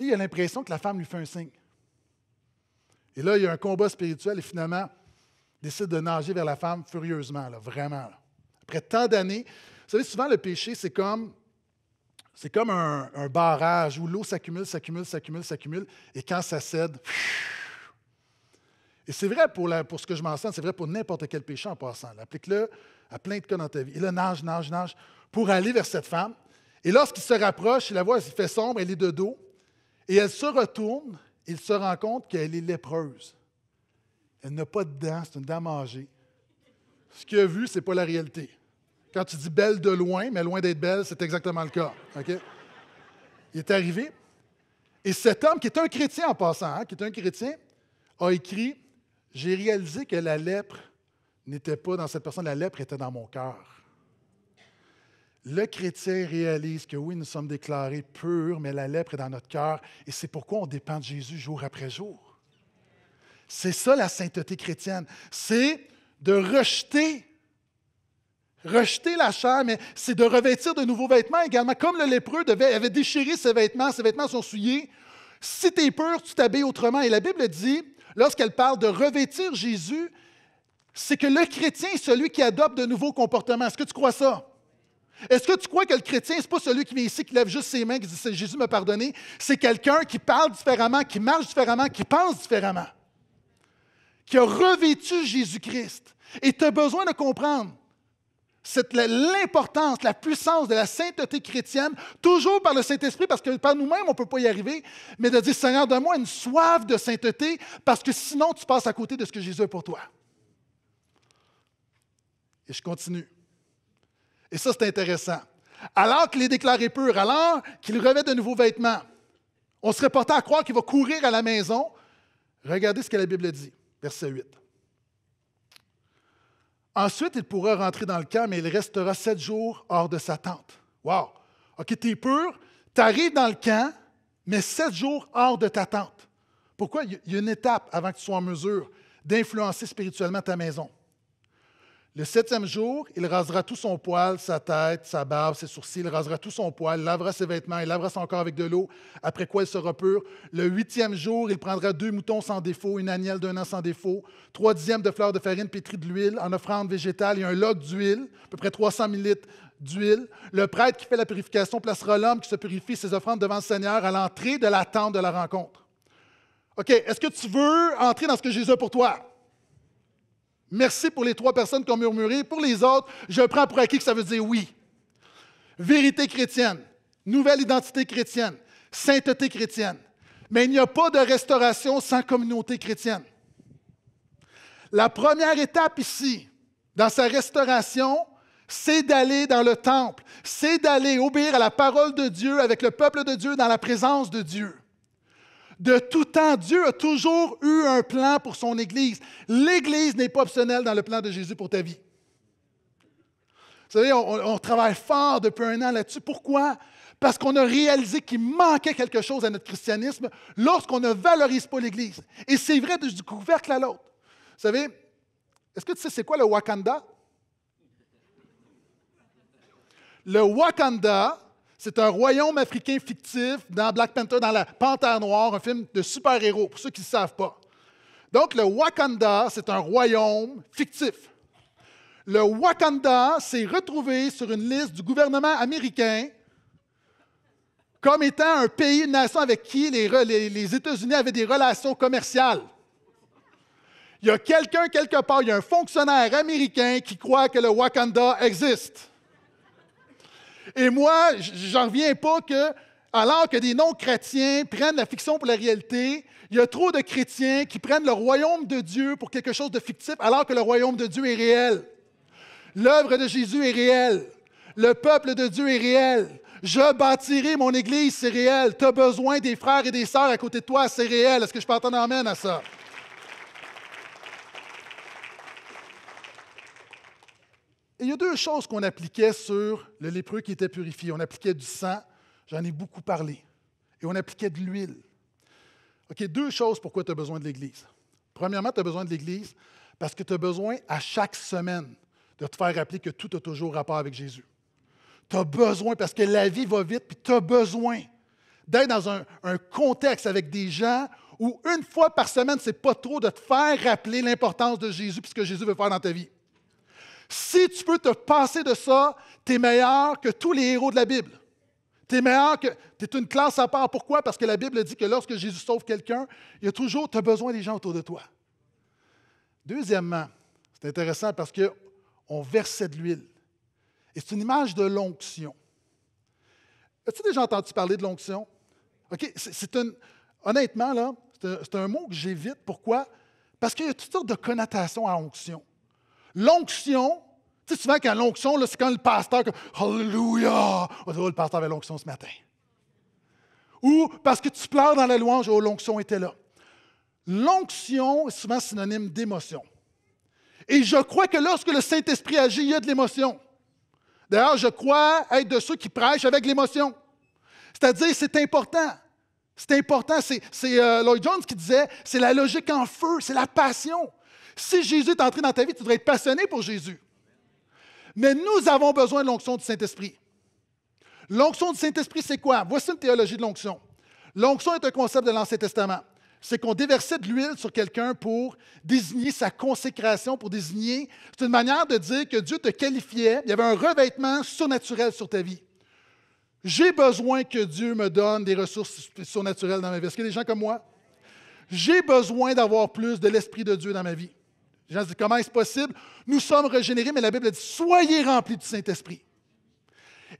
il a l'impression que la femme lui fait un signe. Et là, il y a un combat spirituel et finalement, il décide de nager vers la femme furieusement, là, vraiment. Après tant d'années, vous savez, souvent le péché, c'est comme c'est comme un, barrage où l'eau s'accumule, s'accumule, s'accumule, s'accumule, et quand ça cède, et c'est vrai pour, ce que je sens, c'est vrai pour n'importe quel péché en passant. Applique-le à plein de cas dans ta vie. Et là, nage, nage, nage, pour aller vers cette femme. Et lorsqu'il se rapproche, la voit, il fait sombre, elle est de dos. Et elle se retourne, il se rend compte qu'elle est lépreuse. Elle n'a pas de dents, c'est une dame âgée. Ce qu'il a vu, ce n'est pas la réalité. Quand tu dis belle de loin, mais loin d'être belle, c'est exactement le cas. Il est arrivé. Et cet homme, qui est un chrétien en passant, hein, qui est un chrétien, a écrit j'ai réalisé que la lèpre n'était pas dans cette personne, la lèpre était dans mon cœur. Le chrétien réalise que oui, nous sommes déclarés purs, mais la lèpre est dans notre cœur et c'est pourquoi on dépend de Jésus jour après jour. C'est ça la sainteté chrétienne, c'est de rejeter rejeter la chair, mais c'est de revêtir de nouveaux vêtements également. Comme le lépreux avait déchiré ses vêtements, ses vêtements sont souillés. Si tu es pur, tu t'habilles autrement. Et la Bible dit lorsqu'elle parle de revêtir Jésus, c'est que le chrétien est celui qui adopte de nouveaux comportements. Est-ce que tu crois ça? Est-ce que tu crois que le chrétien, ce n'est pas celui qui vient ici, qui lève juste ses mains, qui dit Jésus m'a pardonné? C'est quelqu'un qui parle différemment, qui marche différemment, qui pense différemment, qui a revêtu Jésus-Christ. Et tu as besoin de comprendre c'est l'importance, la puissance de la sainteté chrétienne, toujours par le Saint-Esprit, parce que par nous-mêmes, on ne peut pas y arriver, mais de dire, Seigneur, donne-moi une soif de sainteté, parce que sinon, tu passes à côté de ce que Jésus a pour toi. Et je continue. Et ça, c'est intéressant. Alors qu'il est déclaré pur, alors qu'il revêt de nouveaux vêtements, on serait porté à croire qu'il va courir à la maison. Regardez ce que la Bible dit, verset 8. Ensuite, il pourra rentrer dans le camp, mais il restera sept jours hors de sa tente. Wow! OK, tu es pur, tu arrives dans le camp, mais sept jours hors de ta tente. Pourquoi? Il y a une étape avant que tu sois en mesure d'influencer spirituellement ta maison. Le septième jour, il rasera tout son poil, sa tête, sa barbe, ses sourcils, il rasera tout son poil, lavera ses vêtements, il lavera son corps avec de l'eau, après quoi il sera pur. Le huitième jour, il prendra deux moutons sans défaut, une agnelle d'un an sans défaut, trois dixièmes de fleurs de farine pétrie de l'huile, en offrande végétale et un lot d'huile, à peu près 300 ml d'huile. Le prêtre qui fait la purification placera l'homme qui se purifie ses offrandes devant le Seigneur à l'entrée de la tente de la rencontre. OK, est-ce que tu veux entrer dans ce que Jésus a pour toi? Merci pour les trois personnes qui ont murmuré. Pour les autres, je prends pour acquis que ça veut dire oui. Vérité chrétienne, nouvelle identité chrétienne, sainteté chrétienne. Mais il n'y a pas de restauration sans communauté chrétienne. La première étape ici, dans sa restauration, c'est d'aller dans le temple, c'est d'aller obéir à la parole de Dieu avec le peuple de Dieu dans la présence de Dieu. De tout temps, Dieu a toujours eu un plan pour son Église. L'Église n'est pas optionnelle dans le plan de Jésus pour ta vie. Vous savez, on, travaille fort depuis un an là-dessus. Pourquoi? Parce qu'on a réalisé qu'il manquait quelque chose à notre christianisme lorsqu'on ne valorise pas l'Église. Et c'est vrai du couvercle à l'autre. Vous savez, est-ce que tu sais c'est quoi le Wakanda? Le Wakanda, c'est un royaume africain fictif dans Black Panther, dans La Panthère Noire, un film de super-héros, pour ceux qui ne savent pas. Donc, le Wakanda, c'est un royaume fictif. Le Wakanda s'est retrouvé sur une liste du gouvernement américain comme étant un pays, une nation avec qui les États-Unis avaient des relations commerciales. Il y a quelqu'un quelque part, il y a un fonctionnaire américain qui croit que le Wakanda existe. Et moi, j'en reviens pas que, alors que des non-chrétiens prennent la fiction pour la réalité, il y a trop de chrétiens qui prennent le royaume de Dieu pour quelque chose de fictif, alors que le royaume de Dieu est réel. L'œuvre de Jésus est réelle. Le peuple de Dieu est réel. Je bâtirai mon Église, c'est réel. Tu as besoin des frères et des sœurs à côté de toi, c'est réel. Est-ce que je peux entendre amène à ça? il y a deux choses qu'on appliquait sur le lépreux qui était purifié. On appliquait du sang, j'en ai beaucoup parlé, et on appliquait de l'huile. OK, deux choses pourquoi tu as besoin de l'Église. Premièrement, tu as besoin de l'Église parce que tu as besoin à chaque semaine de te faire rappeler que tout a toujours rapport avec Jésus. Tu as besoin, parce que la vie va vite, puis tu as besoin d'être dans un, contexte avec des gens où une fois par semaine, c'est pas trop de te faire rappeler l'importance de Jésus puisque ce que Jésus veut faire dans ta vie. Si tu peux te passer de ça, tu es meilleur que tous les héros de la Bible. Tu es meilleur que. Tu es une classe à part. Pourquoi? Parce que la Bible dit que lorsque Jésus sauve quelqu'un, il y a toujours as besoin des gens autour de toi. Deuxièmement, c'est intéressant parce qu'on versait de l'huile. Et c'est une image de l'onction. As-tu déjà entendu parler de l'onction? OK, c'est une. Honnêtement, là, c'est un, mot que j'évite. Pourquoi? Parce qu'il y a toutes sortes de connotations à onction. L'onction, tu sais, souvent quand l'onction, c'est quand le pasteur, Hallelujah! »« Oh, le pasteur avait l'onction ce matin. Ou parce que tu pleures dans la louange, oh, l'onction était là. L'onction est souvent synonyme d'émotion. Et je crois que lorsque le Saint-Esprit agit, il y a de l'émotion. D'ailleurs, je crois être de ceux qui prêchent avec l'émotion. C'est-à-dire, c'est important. C'est important. C'est euh, Lloyd Jones qui disait, c'est la logique en feu, c'est la passion. Si Jésus est entré dans ta vie, tu devrais être passionné pour Jésus. Mais nous avons besoin de l'onction du Saint-Esprit. L'onction du Saint-Esprit, c'est quoi? Voici une théologie de l'onction. L'onction est un concept de l'Ancien Testament. C'est qu'on déversait de l'huile sur quelqu'un pour désigner sa consécration, pour désigner. C'est une manière de dire que Dieu te qualifiait. Il y avait un revêtement surnaturel sur ta vie. J'ai besoin que Dieu me donne des ressources surnaturelles dans ma vie. Est-ce qu'il y a des gens comme moi? J'ai besoin d'avoir plus de l'Esprit de Dieu dans ma vie se disent, « comment est-ce possible? Nous sommes régénérés, mais la Bible dit, soyez remplis du Saint-Esprit.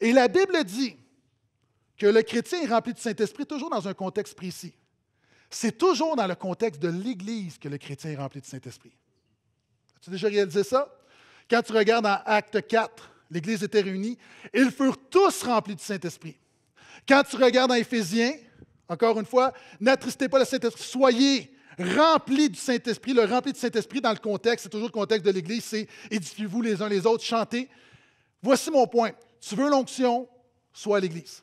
Et la Bible dit que le chrétien est rempli du Saint-Esprit toujours dans un contexte précis. C'est toujours dans le contexte de l'Église que le chrétien est rempli du Saint-Esprit. As-tu déjà réalisé ça? Quand tu regardes en Acte 4, l'Église était réunie, ils furent tous remplis du Saint-Esprit. Quand tu regardes en Éphésiens, encore une fois, n'attristez pas le Saint-Esprit, soyez rempli du Saint-Esprit. Le rempli du Saint-Esprit dans le contexte, c'est toujours le contexte de l'Église, c'est édifiez-vous les uns les autres, chantez. Voici mon point. Tu veux l'onction, sois à l'Église.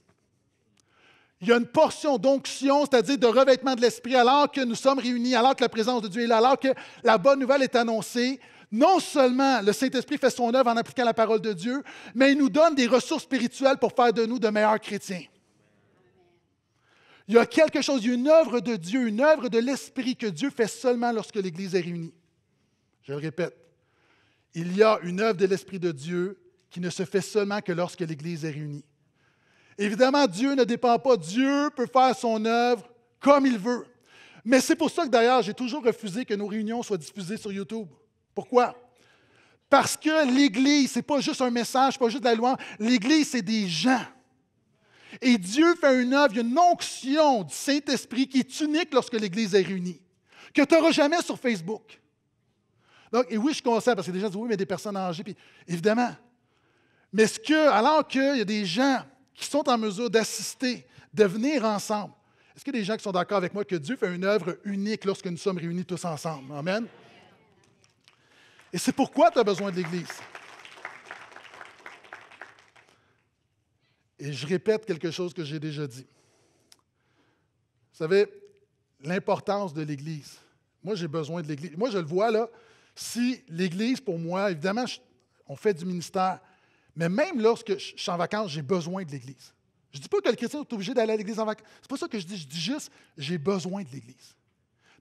Il y a une portion d'onction, c'est-à-dire de revêtement de l'Esprit, alors que nous sommes réunis, alors que la présence de Dieu est là, alors que la bonne nouvelle est annoncée. Non seulement le Saint-Esprit fait son œuvre en appliquant la parole de Dieu, mais il nous donne des ressources spirituelles pour faire de nous de meilleurs chrétiens. Il y a quelque chose, il y a une œuvre de Dieu, une œuvre de l'Esprit que Dieu fait seulement lorsque l'Église est réunie. Je le répète, il y a une œuvre de l'Esprit de Dieu qui ne se fait seulement que lorsque l'Église est réunie. Évidemment, Dieu ne dépend pas. Dieu peut faire son œuvre comme il veut. Mais c'est pour ça que d'ailleurs, j'ai toujours refusé que nos réunions soient diffusées sur YouTube. Pourquoi? Parce que l'Église, ce n'est pas juste un message, pas juste de la loi. L'Église, c'est des gens. Et Dieu fait une œuvre, il une onction du Saint-Esprit qui est unique lorsque l'Église est réunie, que tu n'auras jamais sur Facebook. Donc, et oui, je conseille, parce que des gens disent oui, mais des personnes âgées, puis évidemment. Mais est ce que, alors qu'il y a des gens qui sont en mesure d'assister, de venir ensemble, est-ce qu'il y a des gens qui sont d'accord avec moi que Dieu fait une œuvre unique lorsque nous sommes réunis tous ensemble? Amen. Et c'est pourquoi tu as besoin de l'Église. Et je répète quelque chose que j'ai déjà dit. Vous savez, l'importance de l'Église. Moi, j'ai besoin de l'Église. Moi, je le vois là. Si l'Église, pour moi, évidemment, on fait du ministère, mais même lorsque je suis en vacances, j'ai besoin de l'Église. Je ne dis pas que le chrétien est obligé d'aller à l'Église en vacances. C'est pas ça que je dis. Je dis juste, j'ai besoin de l'Église.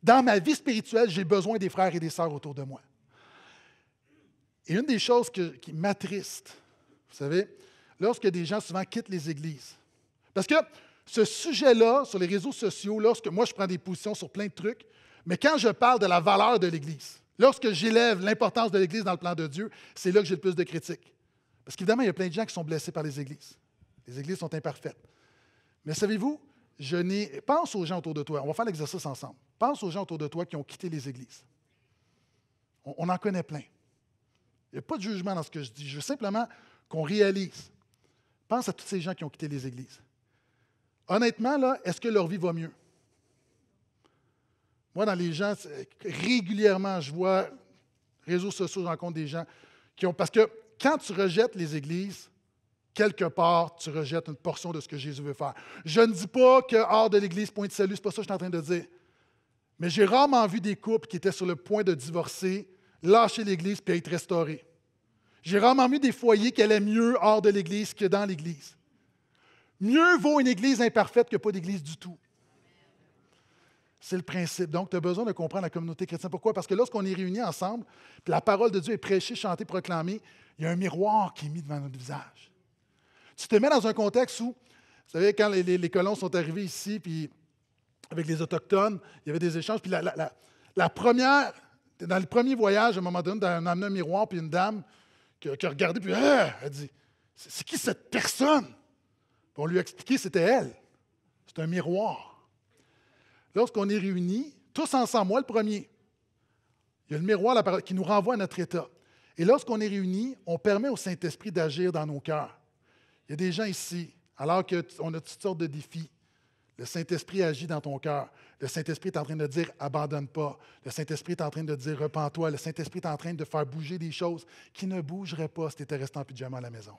Dans ma vie spirituelle, j'ai besoin des frères et des sœurs autour de moi. Et une des choses qui m'attriste, vous savez, lorsque des gens souvent quittent les églises. Parce que ce sujet-là, sur les réseaux sociaux, lorsque moi je prends des positions sur plein de trucs, mais quand je parle de la valeur de l'Église, lorsque j'élève l'importance de l'Église dans le plan de Dieu, c'est là que j'ai le plus de critiques. Parce qu'évidemment, il y a plein de gens qui sont blessés par les églises. Les églises sont imparfaites. Mais savez-vous, je n'ai. Pense aux gens autour de toi. On va faire l'exercice ensemble. Pense aux gens autour de toi qui ont quitté les églises. On, on en connaît plein. Il n'y a pas de jugement dans ce que je dis. Je veux simplement qu'on réalise Pense à tous ces gens qui ont quitté les églises. Honnêtement, là, est-ce que leur vie va mieux? Moi, dans les gens, régulièrement, je vois, réseaux sociaux, je rencontre des gens qui ont. Parce que quand tu rejettes les églises, quelque part, tu rejettes une portion de ce que Jésus veut faire. Je ne dis pas que hors de l'église, point de salut, c'est pas ça que je suis en train de dire. Mais j'ai rarement vu des couples qui étaient sur le point de divorcer, lâcher l'église puis être restaurés. J'ai rarement vu des foyers qu'elle est mieux hors de l'Église que dans l'Église. Mieux vaut une Église imparfaite que pas d'Église du tout. C'est le principe. Donc, tu as besoin de comprendre la communauté chrétienne. Pourquoi? Parce que lorsqu'on est réunis ensemble, puis la parole de Dieu est prêchée, chantée, proclamée, il y a un miroir qui est mis devant notre visage. Tu te mets dans un contexte où, vous savez, quand les, colons sont arrivés ici, puis avec les Autochtones, il y avait des échanges, puis la, première, dans le premier voyage, à un moment donné, on a un miroir, puis une dame, qui a, regardé, puis hein, elle dit C'est qui cette personne On lui a expliqué c'était elle. C'est un miroir. Lorsqu'on est réunis, tous ensemble, moi le premier, il y a le miroir qui nous renvoie à notre état. Et lorsqu'on est réunis, on permet au Saint-Esprit d'agir dans nos cœurs. Il y a des gens ici, alors qu'on a toutes sortes de défis, le Saint-Esprit agit dans ton cœur. Le Saint-Esprit est en train de dire abandonne pas. Le Saint-Esprit est en train de dire repends-toi. Le Saint-Esprit est en train de faire bouger des choses qui ne bougeraient pas si tu étais resté en pyjama à la maison.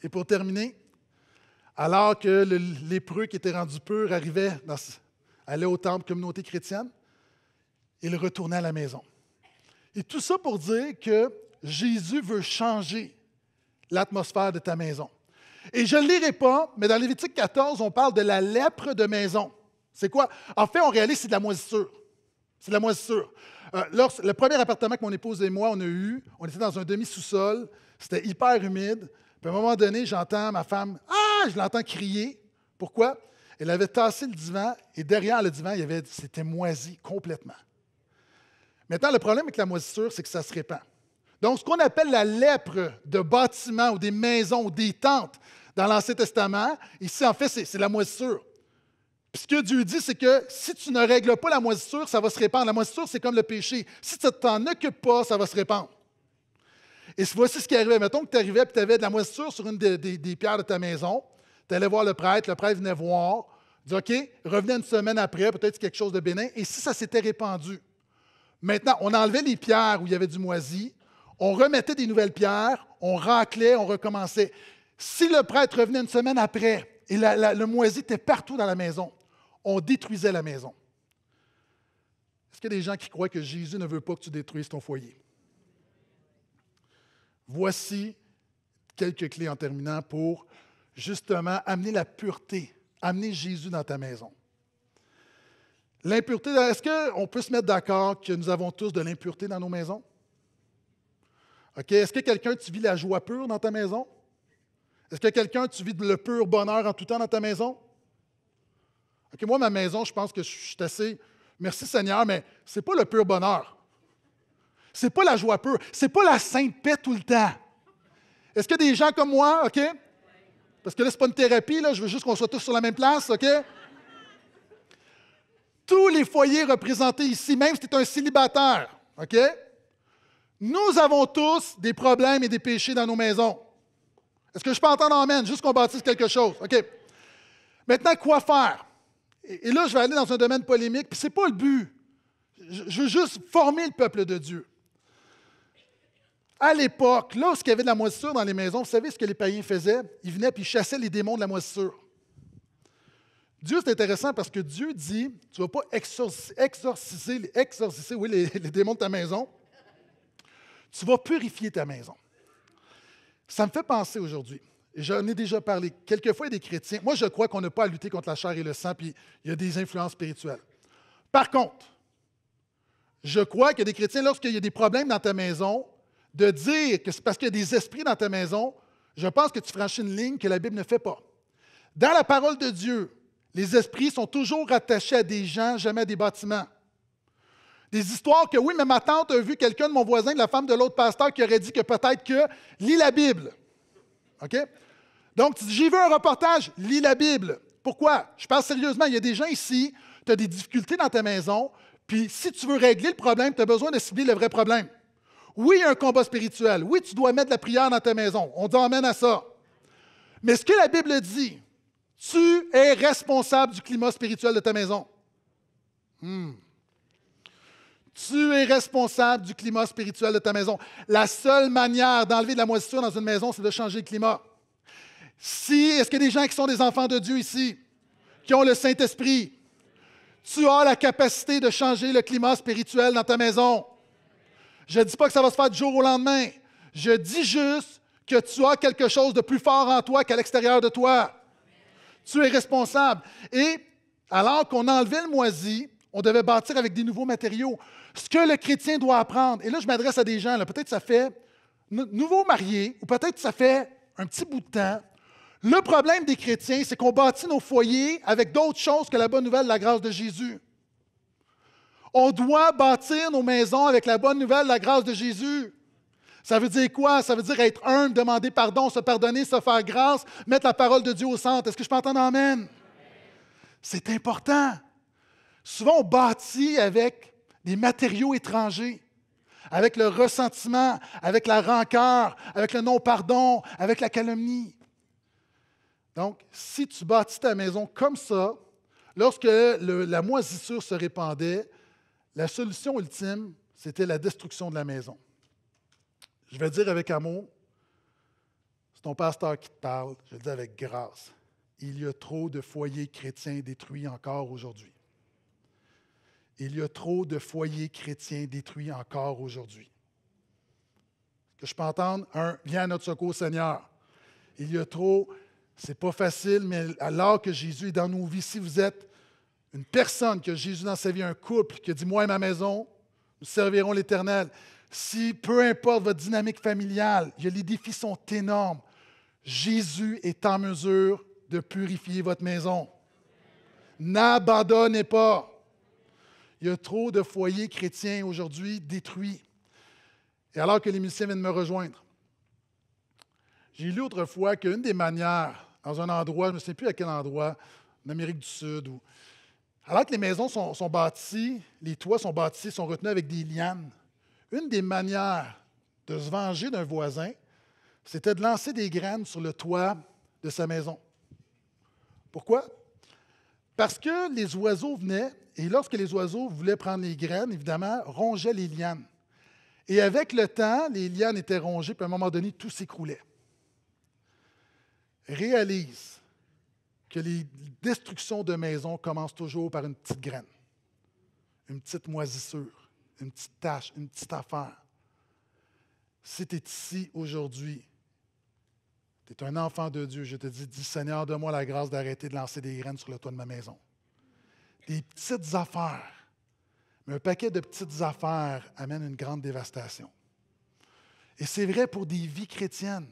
Et pour terminer, alors que l'épreuve qui était rendu pur arrivait, allait au temple communauté chrétienne, il retournait à la maison. Et tout ça pour dire que Jésus veut changer l'atmosphère de ta maison. Et je ne lirai pas, mais dans Lévitique 14, on parle de la lèpre de maison. C'est quoi? En fait, on réalise que c'est de la moisissure. C'est de la moisissure. Euh, lors, le premier appartement que mon épouse et moi, on a eu, on était dans un demi-sous-sol, c'était hyper humide. Puis à un moment donné, j'entends ma femme, ah, je l'entends crier. Pourquoi? Elle avait tassé le divan et derrière le divan, il y avait, c'était moisi complètement. Maintenant, le problème avec la moisissure, c'est que ça se répand. Donc, ce qu'on appelle la lèpre de bâtiments ou des maisons ou des tentes dans l'Ancien Testament, ici, en fait, c'est la moisissure. Puis ce que Dieu dit, c'est que si tu ne règles pas la moisissure, ça va se répandre. La moisissure, c'est comme le péché. Si tu ne t'en occupes pas, ça va se répandre. Et voici ce qui arrivait. Mettons que tu arrivais et tu avais de la moisissure sur une des, pierres de ta maison. Tu allais voir le prêtre, le prêtre venait voir, dit OK, revenez une semaine après, peut-être quelque chose de bénin. Et si ça s'était répandu, maintenant, on enlevait les pierres où il y avait du moisi, on remettait des nouvelles pierres, on raclait, on recommençait. Si le prêtre revenait une semaine après et le moisi était partout dans la maison, on détruisait la maison. Est-ce qu'il y a des gens qui croient que Jésus ne veut pas que tu détruises ton foyer? Voici quelques clés en terminant pour justement amener la pureté, amener Jésus dans ta maison. L'impureté, est-ce qu'on peut se mettre d'accord que nous avons tous de l'impureté dans nos maisons? OK, est-ce que quelqu'un, tu vis la joie pure dans ta maison? Est-ce que quelqu'un, tu vis le pur bonheur en tout temps dans ta maison? OK, moi, ma maison, je pense que je suis assez. Merci Seigneur, mais ce n'est pas le pur bonheur. Ce n'est pas la joie pure. Ce n'est pas la sainte paix tout le temps. Est-ce que des gens comme moi, OK? Parce que là, ce pas une thérapie, là, je veux juste qu'on soit tous sur la même place, OK? Tous les foyers représentés ici, même si tu es un célibataire, OK? Nous avons tous des problèmes et des péchés dans nos maisons. Est-ce que je peux entendre Amen, juste qu'on bâtisse quelque chose? OK. Maintenant, quoi faire? Et là, je vais aller dans un domaine polémique, puis ce n'est pas le but. Je veux juste former le peuple de Dieu. À l'époque, là il y avait de la moisissure dans les maisons, vous savez ce que les païens faisaient? Ils venaient et ils chassaient les démons de la moisissure. Dieu, c'est intéressant parce que Dieu dit, tu ne vas pas exorciser, oui, les démons de ta maison, tu vas purifier ta maison. Ça me fait penser aujourd'hui. J'en ai déjà parlé. Quelquefois, des chrétiens. Moi, je crois qu'on n'a pas à lutter contre la chair et le sang, puis il y a des influences spirituelles. Par contre, je crois que des chrétiens, lorsqu'il y a des problèmes dans ta maison, de dire que c'est parce qu'il y a des esprits dans ta maison, je pense que tu franchis une ligne que la Bible ne fait pas. Dans la parole de Dieu, les esprits sont toujours attachés à des gens, jamais à des bâtiments. Des histoires que, oui, mais ma tante a vu quelqu'un de mon voisin, de la femme de l'autre pasteur, qui aurait dit que peut-être que lis la Bible. OK? Donc, tu dis, j'ai vu un reportage, lis la Bible. Pourquoi? Je parle sérieusement. Il y a des gens ici, tu as des difficultés dans ta maison, puis si tu veux régler le problème, tu as besoin de cibler le vrai problème. Oui, il y a un combat spirituel. Oui, tu dois mettre la prière dans ta maison. On t'emmène à ça. Mais ce que la Bible dit, tu es responsable du climat spirituel de ta maison. Hmm. Tu es responsable du climat spirituel de ta maison. La seule manière d'enlever de la moisissure dans une maison, c'est de changer le climat. Si, est-ce qu'il y a des gens qui sont des enfants de Dieu ici, qui ont le Saint-Esprit? Tu as la capacité de changer le climat spirituel dans ta maison. Je ne dis pas que ça va se faire du jour au lendemain. Je dis juste que tu as quelque chose de plus fort en toi qu'à l'extérieur de toi. Tu es responsable. Et alors qu'on enlevait le moisi, on devait bâtir avec des nouveaux matériaux. Ce que le chrétien doit apprendre, et là je m'adresse à des gens, peut-être ça fait nouveau marié, ou peut-être ça fait un petit bout de temps. Le problème des chrétiens, c'est qu'on bâtit nos foyers avec d'autres choses que la bonne nouvelle de la grâce de Jésus. On doit bâtir nos maisons avec la bonne nouvelle de la grâce de Jésus. Ça veut dire quoi? Ça veut dire être humble, demander pardon, se pardonner, se faire grâce, mettre la parole de Dieu au centre. Est-ce que je peux entendre Amen? C'est important. Souvent, on bâtit avec des matériaux étrangers, avec le ressentiment, avec la rancœur, avec le non-pardon, avec la calomnie. Donc, si tu bâtis ta maison comme ça, lorsque la moisissure se répandait, la solution ultime, c'était la destruction de la maison. Je vais dire avec amour, c'est ton pasteur qui te parle, je le dis avec grâce. Il y a trop de foyers chrétiens détruits encore aujourd'hui. Il y a trop de foyers chrétiens détruits encore aujourd'hui. Que je peux entendre, un, viens à notre secours, Seigneur. Il y a trop, c'est pas facile, mais alors que Jésus est dans nos vies, si vous êtes une personne que Jésus dans sa vie, un couple, qui dit Moi et ma maison, nous servirons l'Éternel. Si peu importe votre dynamique familiale, les défis sont énormes. Jésus est en mesure de purifier votre maison. N'abandonnez pas. Il y a trop de foyers chrétiens aujourd'hui détruits. Et alors que les vient viennent me rejoindre, j'ai lu autrefois qu'une des manières, dans un endroit, je ne sais plus à quel endroit, en Amérique du Sud, alors que les maisons sont, sont bâties, les toits sont bâtis, sont retenus avec des lianes, une des manières de se venger d'un voisin, c'était de lancer des graines sur le toit de sa maison. Pourquoi? Parce que les oiseaux venaient et lorsque les oiseaux voulaient prendre les graines, évidemment, rongeaient les lianes. Et avec le temps, les lianes étaient rongées, puis à un moment donné, tout s'écroulait. Réalise que les destructions de maisons commencent toujours par une petite graine, une petite moisissure, une petite tâche, une petite affaire. Si tu es ici aujourd'hui, tu es un enfant de Dieu, je te dis, dis Seigneur, donne-moi la grâce d'arrêter de lancer des graines sur le toit de ma maison des petites affaires. Mais un paquet de petites affaires amène une grande dévastation. Et c'est vrai pour des vies chrétiennes.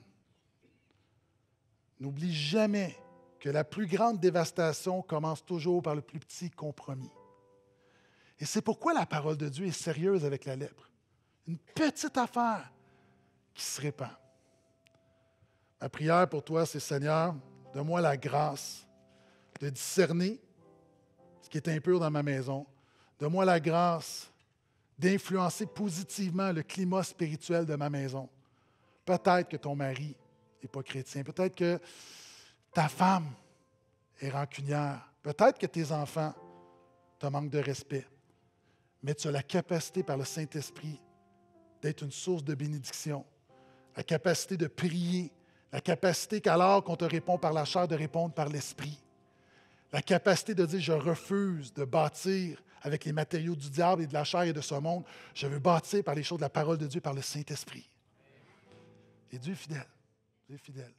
N'oublie jamais que la plus grande dévastation commence toujours par le plus petit compromis. Et c'est pourquoi la parole de Dieu est sérieuse avec la lèpre. Une petite affaire qui se répand. Ma prière pour toi, c'est Seigneur, donne-moi la grâce de discerner ce qui est impur dans ma maison. Donne-moi la grâce d'influencer positivement le climat spirituel de ma maison. Peut-être que ton mari n'est pas chrétien. Peut-être que ta femme est rancunière. Peut-être que tes enfants te manquent de respect. Mais tu as la capacité par le Saint-Esprit d'être une source de bénédiction, la capacité de prier, la capacité qu'alors qu'on te répond par la chair, de répondre par l'Esprit. La capacité de dire je refuse de bâtir avec les matériaux du diable et de la chair et de ce monde. Je veux bâtir par les choses de la parole de Dieu, par le Saint-Esprit. Et Dieu est fidèle. Dieu est fidèle.